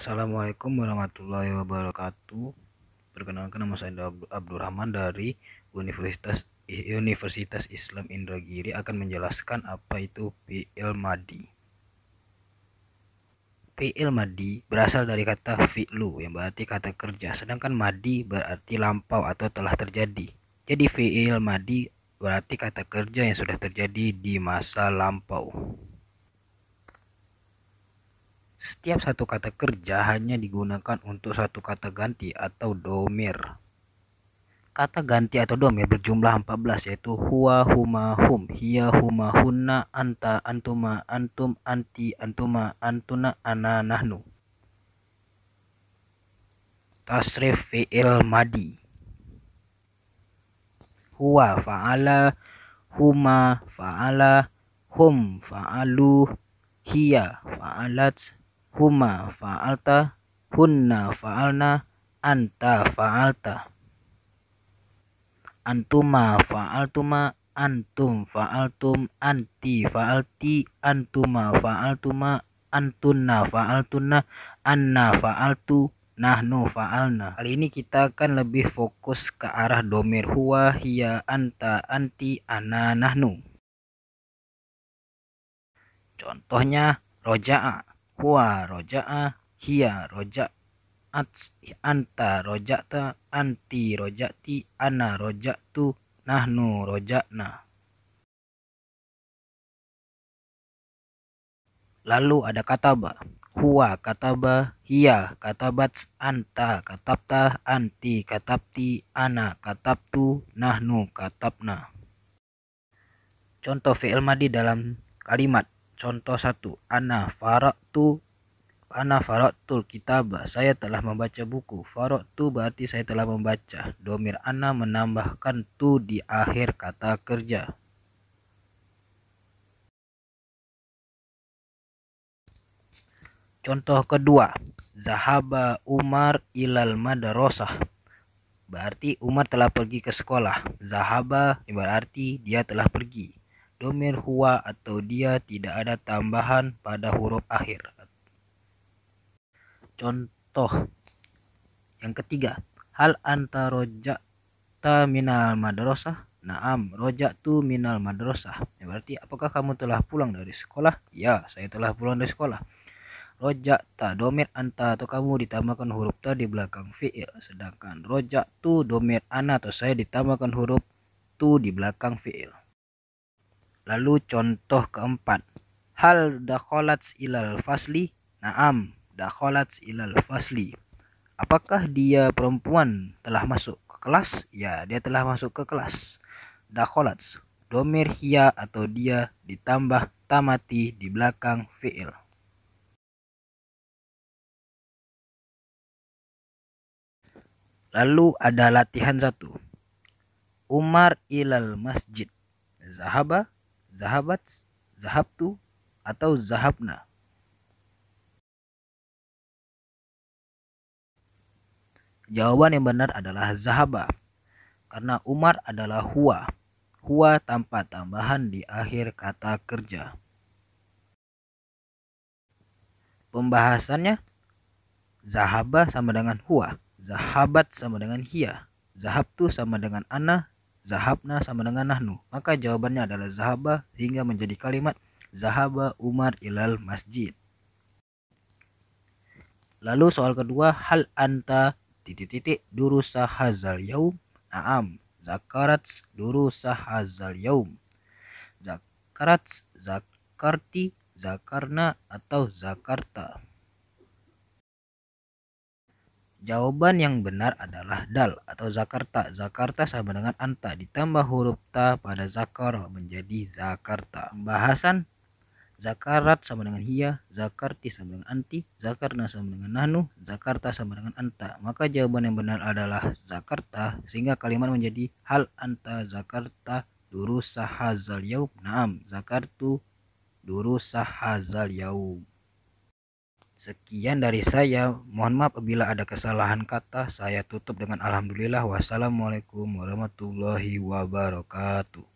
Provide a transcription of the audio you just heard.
Assalamualaikum warahmatullahi wabarakatuh. Perkenalkan nama saya Abdurrahman dari Universitas Universitas Islam Indragiri akan menjelaskan apa itu fi'il madi. Fi'il madi berasal dari kata fi'lu yang berarti kata kerja, sedangkan madi berarti lampau atau telah terjadi. Jadi fi'il madi berarti kata kerja yang sudah terjadi di masa lampau. Setiap satu kata kerja hanya digunakan untuk satu kata ganti atau domir. Kata ganti atau domir berjumlah 14 yaitu huwa, huma, hum, hiya, huma, hunna, anta, antuma, antum, anti, antuma, antuna, ana, nahnu. Tasrif fi'il madi. Huwa fa'ala, huma fa'ala, hum fa'alu, hiya fa'alat, huma fa'alta hunna fa'alna anta fa'alta antuma fa'altuma antum fa'altum anti fa'alti antuma fa'altuma antunna fa'altunna anna fa'altu nahnu fa'alna kali ini kita akan lebih fokus ke arah domir huwa hiya anta anti ana nahnu contohnya roja'a huwa roja'a hiya roja'at anta roja'ta anti roja'ti ana roja'tu nahnu roja'na Lalu ada kataba, huwa kataba, hiya katabat, anta katabta, anti katabti, ana katabtu, nahnu katabna. Contoh fi'il madi dalam kalimat Contoh satu, Ana faraktu Ana faraktul kitab. Saya telah membaca buku. Faraktu berarti saya telah membaca. Domir ana menambahkan tu di akhir kata kerja. Contoh kedua, Zahaba Umar ilal madrasah. Berarti Umar telah pergi ke sekolah. Zahaba berarti dia telah pergi domir huwa atau dia tidak ada tambahan pada huruf akhir. Contoh yang ketiga, hal anta rojak ta minal madrasah? Naam, tu minal madrasah. Ya, berarti apakah kamu telah pulang dari sekolah? Ya, saya telah pulang dari sekolah. rojak ta domir anta atau kamu ditambahkan huruf ta di belakang fi'il. Sedangkan rojak tu domir ana atau saya ditambahkan huruf tu di belakang fi'il. Lalu contoh keempat. Hal dakholats ilal fasli? Naam, dakholats ilal fasli. Apakah dia perempuan telah masuk ke kelas? Ya, dia telah masuk ke kelas. Dakholats, domir hiya atau dia ditambah tamati di belakang fi'il. Lalu ada latihan satu. Umar ilal masjid. Zahaba zahabat, zahabtu, atau zahabna. Jawaban yang benar adalah zahaba. Karena Umar adalah hua, hua tanpa tambahan di akhir kata kerja. Pembahasannya zahaba sama dengan hua, zahabat sama dengan hia, zahabtu sama dengan ana, Zahabna sama dengan nahnu. Maka jawabannya adalah zahaba hingga menjadi kalimat zahaba Umar ilal masjid. Lalu soal kedua, hal anta titik-titik durusa hazal yaum? Naam, zakarat durusa hazal yaum. Zakarat, zakarti, zakarna atau zakarta. Jawaban yang benar adalah dal atau zakarta. Zakarta sama dengan anta ditambah huruf ta pada zakar menjadi zakarta. Pembahasan Zakarat sama dengan hia, zakarti sama dengan anti, zakarna sama dengan nanu, zakarta sama dengan anta. Maka jawaban yang benar adalah zakarta sehingga kalimat menjadi hal anta zakarta durusah hazal yaum. Naam, zakartu durusah hazal yaum. Sekian dari saya. Mohon maaf apabila ada kesalahan kata. Saya tutup dengan alhamdulillah. Wassalamualaikum warahmatullahi wabarakatuh.